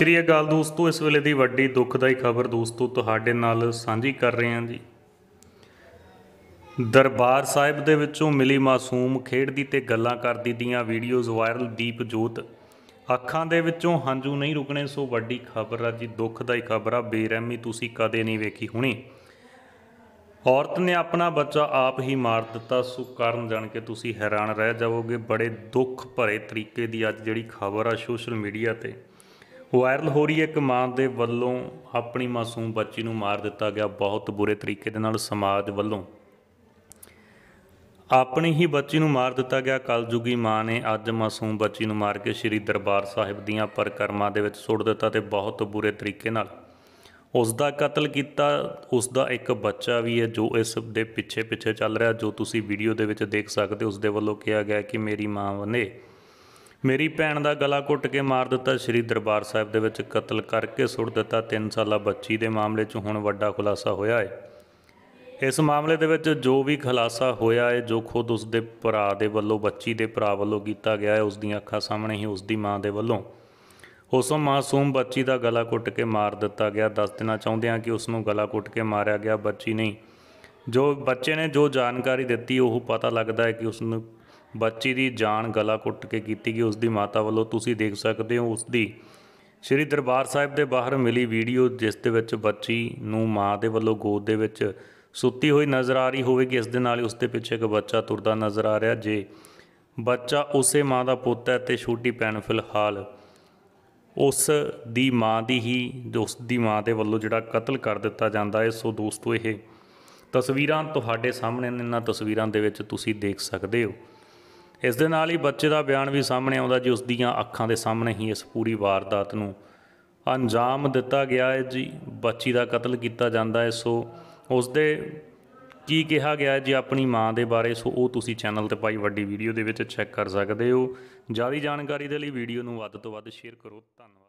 ਸ਼੍ਰੀ ਅਕਾਲ ਦੋਸਤੋ ਇਸ ਵੇਲੇ ਦੀ ਵੱਡੀ ਦੁੱਖਦਾਈ ਖਬਰ ਦੋਸਤੋ ਤੁਹਾਡੇ ਨਾਲ ਸਾਂਝੀ ਕਰ ਰਹੇ ਹਾਂ ਜੀ ਦਰਬਾਰ ਸਾਹਿਬ ਦੇ ਵਿੱਚੋਂ ਮਿਲੀ ਮਾਸੂਮ ਖੇਡਦੀ ਤੇ ਗੱਲਾਂ ਕਰਦੀ ਦੀਆਂ ਵੀਡੀਓਜ਼ ਵਾਇਰਲ ਦੀਪਜੋਤ ਅੱਖਾਂ ਦੇ ਵਿੱਚੋਂ ਹੰਝੂ ਨਹੀਂ ਰੁਕਣੇ ਸੋ ਵੱਡੀ ਖਬਰ ਆ ਜੀ ਦੁੱਖਦਾਈ ਖਬਰ ਆ ਬੇਰਹਿਮੀ ਤੁਸੀਂ ਕਦੇ ਨਹੀਂ ਵੇਖੀ ਹੋਣੀ ਔਰਤ ਨੇ ਆਪਣਾ ਬੱਚਾ ਆਪ ਹੀ ਮਾਰ ਦਿੱਤਾ ਸੋ ਕਾਰਨ ਜਾਣ ਕੇ ਤੁਸੀਂ ਹੈਰਾਨ ਰਹਿ ਜਾਵੋਗੇ ਬੜੇ ਦੁੱਖ ਭਰੇ ਤਰੀਕੇ ਦੀ ਅੱਜ ਜਿਹੜੀ ਖਬਰ ਆ ਸੋਸ਼ਲ ਮੀਡੀਆ ਤੇ ਵਾਇਰਲ ਹੋ ਰਹੀ ਹੈ ਇੱਕ ਮਾਂ ਦੇ ਵੱਲੋਂ ਆਪਣੀ ਮਾਸੂਮ ਬੱਚੀ ਨੂੰ ਮਾਰ ਦਿੱਤਾ ਗਿਆ ਬਹੁਤ ਬੁਰੇ ਤਰੀਕੇ ਦੇ ਨਾਲ ਸਮਾਜ ਵੱਲੋਂ ਆਪਣੀ ਹੀ ਬੱਚੀ ਨੂੰ ਮਾਰ ਦਿੱਤਾ ਗਿਆ ਕਲਯੁਗੀ ਮਾਂ ਨੇ ਅੱਜ ਮਾਸੂਮ ਬੱਚੀ ਨੂੰ ਮਾਰ ਕੇ ਸ੍ਰੀ ਦਰਬਾਰ ਸਾਹਿਬ ਦੀਆਂ ਪਰਕਰਮਾਂ ਦੇ ਵਿੱਚ ਸੁੱਟ ਦਿੱਤਾ ਤੇ ਬਹੁਤ ਬੁਰੇ ਤਰੀਕੇ ਨਾਲ ਉਸ ਦਾ ਕਤਲ ਕੀਤਾ ਉਸ ਦਾ ਇੱਕ ਬੱਚਾ ਵੀ ਹੈ ਜੋ ਇਸ ਦੇ ਪਿੱਛੇ ਪਿੱਛੇ ਚੱਲ ਰਿਹਾ ਜੋ ਤੁਸੀਂ ਵੀਡੀਓ ਦੇ ਵਿੱਚ ਦੇਖ ਸਕਦੇ ਉਸ ਦੇ ਵੱਲੋਂ ਕਿਹਾ ਗਿਆ ਕਿ ਮੇਰੀ ਮਾਂ ਨੇ ਮੇਰੀ ਭੈਣ ਦਾ ਗਲਾ ਘੁੱਟ ਕੇ ਮਾਰ ਦਿੱਤਾ ਸ੍ਰੀ ਦਰਬਾਰ ਸਾਹਿਬ ਦੇ ਵਿੱਚ ਕਤਲ ਕਰਕੇ ਸੁੱਟ ਦਿੱਤਾ 3 ਸਾਲਾ ਬੱਚੀ ਦੇ ਮਾਮਲੇ 'ਚ ਹੁਣ ਵੱਡਾ ਖੁਲਾਸਾ ਹੋਇਆ ਹੈ ਇਸ ਮਾਮਲੇ ਦੇ ਵਿੱਚ ਜੋ ਵੀ ਖੁਲਾਸਾ ਹੋਇਆ ਹੈ ਜੋ ਖੁਦ ਉਸ ਦੇ ਭਰਾ ਦੇ ਵੱਲੋਂ ਬੱਚੀ ਦੇ ਭਰਾ ਵੱਲੋਂ ਕੀਤਾ ਗਿਆ ਹੈ ਉਸ ਦੀਆਂ ਅੱਖਾਂ ਸਾਹਮਣੇ ਹੀ ਉਸ ਦੀ ਮਾਂ ਦੇ ਵੱਲੋਂ ਉਸ ਮਾਸੂਮ ਬੱਚੀ ਦਾ ਗਲਾ ਘੁੱਟ ਕੇ ਮਾਰ ਦਿੱਤਾ ਗਿਆ ਦੱਸ ਦੇਣਾ ਚਾਹੁੰਦੇ ਆ ਕਿ ਉਸ ਨੂੰ ਗਲਾ ਘੁੱਟ ਕੇ ਮਾਰਿਆ ਗਿਆ ਬੱਚੀ ਨਹੀਂ ਜੋ ਬੱਚੇ ਨੇ ਜੋ ਜਾਣਕਾਰੀ ਦਿੱਤੀ ਉਹ ਪਤਾ ਲੱਗਦਾ ਹੈ ਕਿ ਉਸ ਨੂੰ ਬੱਚੀ ਦੀ ਜਾਨ ਗਲਾ ਕੁੱਟ ਕੇ ਕੀਤੀ ਗਈ ਉਸ ਦੀ ਮਾਤਾ ਵੱਲੋਂ ਤੁਸੀਂ ਦੇਖ ਸਕਦੇ ਹੋ ਉਸ ਦੀ ਸ਼੍ਰੀ ਦਰਬਾਰ ਸਾਹਿਬ ਦੇ ਬਾਹਰ ਮਿਲੀ ਵੀਡੀਓ ਜਿਸ ਦੇ ਵਿੱਚ ਬੱਚੀ ਨੂੰ ਮਾਂ ਦੇ ਵੱਲੋਂ ਗੋਦ ਦੇ ਵਿੱਚ ਸੁੱਤੀ ਹੋਈ ਨਜ਼ਰ ਆ ਰਹੀ ਹੋਵੇਗੀ ਇਸ ਦੇ ਨਾਲ ਹੀ ਉਸ ਦੇ ਪਿੱਛੇ ਇੱਕ ਬੱਚਾ ਤੁਰਦਾ ਨਜ਼ਰ ਆ ਰਿਹਾ ਜੇ ਬੱਚਾ ਉਸੇ ਮਾਂ ਦਾ ਪੁੱਤ ਹੈ ਤੇ ਛੋਟੀ ਭੈਣ ਫਿਲਹਾਲ ਉਸ ਦੀ ਮਾਂ ਦੀ ਹੀ ਉਸ ਦੀ ਮਾਂ ਦੇ ਵੱਲੋਂ ਜਿਹੜਾ ਕਤਲ ਕਰ ਦਿੱਤਾ ਜਾਂਦਾ ਹੈ ਸੋ ਦੋਸਤੋ ਇਹ ਤਸਵੀਰਾਂ ਤੁਹਾਡੇ ਸਾਹਮਣੇ ਨੇ ਇਹਨਾਂ ਤਸਵੀਰਾਂ ਦੇ ਵਿੱਚ ਤੁਸੀਂ ਦੇਖ ਸਕਦੇ ਹੋ ਇਸ ਦੇ ਨਾਲ ਹੀ ਬੱਚੇ ਦਾ ਬਿਆਨ ਵੀ ਸਾਹਮਣੇ ਆਉਂਦਾ ਜੀ ਉਸ ਦੀਆਂ ਅੱਖਾਂ ਦੇ ਸਾਹਮਣੇ ਹੀ ਇਸ ਪੂਰੀ ਵਾਰਦਾਤ ਨੂੰ ਅੰਜਾਮ ਦਿੱਤਾ ਗਿਆ ਹੈ ਜੀ ਬੱਚੀ ਦਾ ਕਤਲ ਕੀਤਾ ਜਾਂਦਾ ਹੈ ਸੋ ਉਸ ਦੇ ਕੀ ਕਿਹਾ ਗਿਆ ਹੈ ਜੀ ਆਪਣੀ ਮਾਂ ਦੇ ਬਾਰੇ ਸੋ ਉਹ ਤੁਸੀਂ ਚੈਨਲ ਤੇ ਪਾਈ ਵੱਡੀ ਵੀਡੀਓ ਦੇ ਵਿੱਚ ਚੈੱਕ ਕਰ ਸਕਦੇ ਹੋ ਜਿਆਦਾ ਜਾਣਕਾਰੀ ਦੇ ਲਈ ਵੀਡੀਓ ਨੂੰ ਵੱਧ ਤੋਂ ਵੱਧ ਸ਼ੇਅਰ ਕਰੋ ਧੰਨਵਾਦ